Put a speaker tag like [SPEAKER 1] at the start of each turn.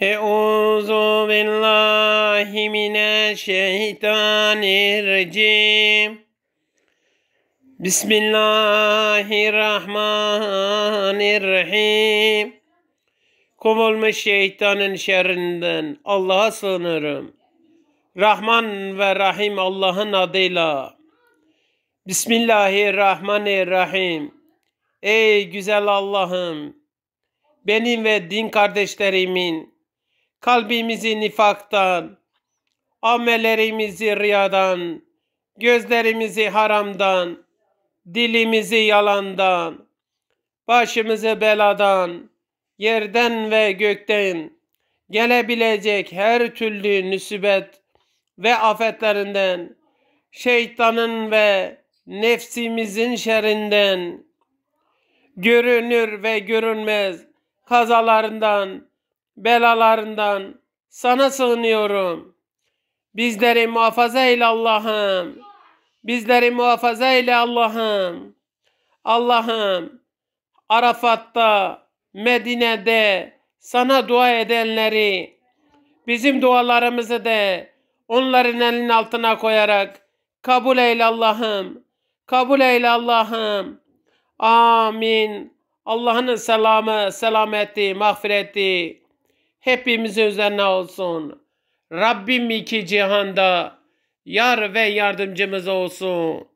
[SPEAKER 1] Euzu billahi mineşşeytanirracim. Bismillahirrahmanirrahim. Kovulmuş şeytanın şerrinden Allah'a sığınırım. Rahman ve Rahim Allah'ın adıyla. Bismillahirrahmanirrahim. Ey güzel Allah'ım, benim ve din kardeşlerimin kalbimizi nifaktan, amellerimizi riyadan, gözlerimizi haramdan, dilimizi yalandan, başımızı beladan, yerden ve gökten gelebilecek her türlü nüsibet ve afetlerinden, şeytanın ve nefsimizin şerinden, görünür ve görünmez kazalarından, belalarından sana sığınıyorum. Bizleri muhafaza eyle Allah'ım. Bizleri muhafaza eyle Allah'ım. Allah'ım Arafat'ta, Medine'de sana dua edenleri, bizim dualarımızı da onların elinin altına koyarak kabul eyle Allah'ım. Kabul eyle Allah'ım. Amin. Allah'ın selamı, selameti, mağfireti, hepimize üzerine olsun. Rabbim iki cihanda yar ve yardımcımız olsun.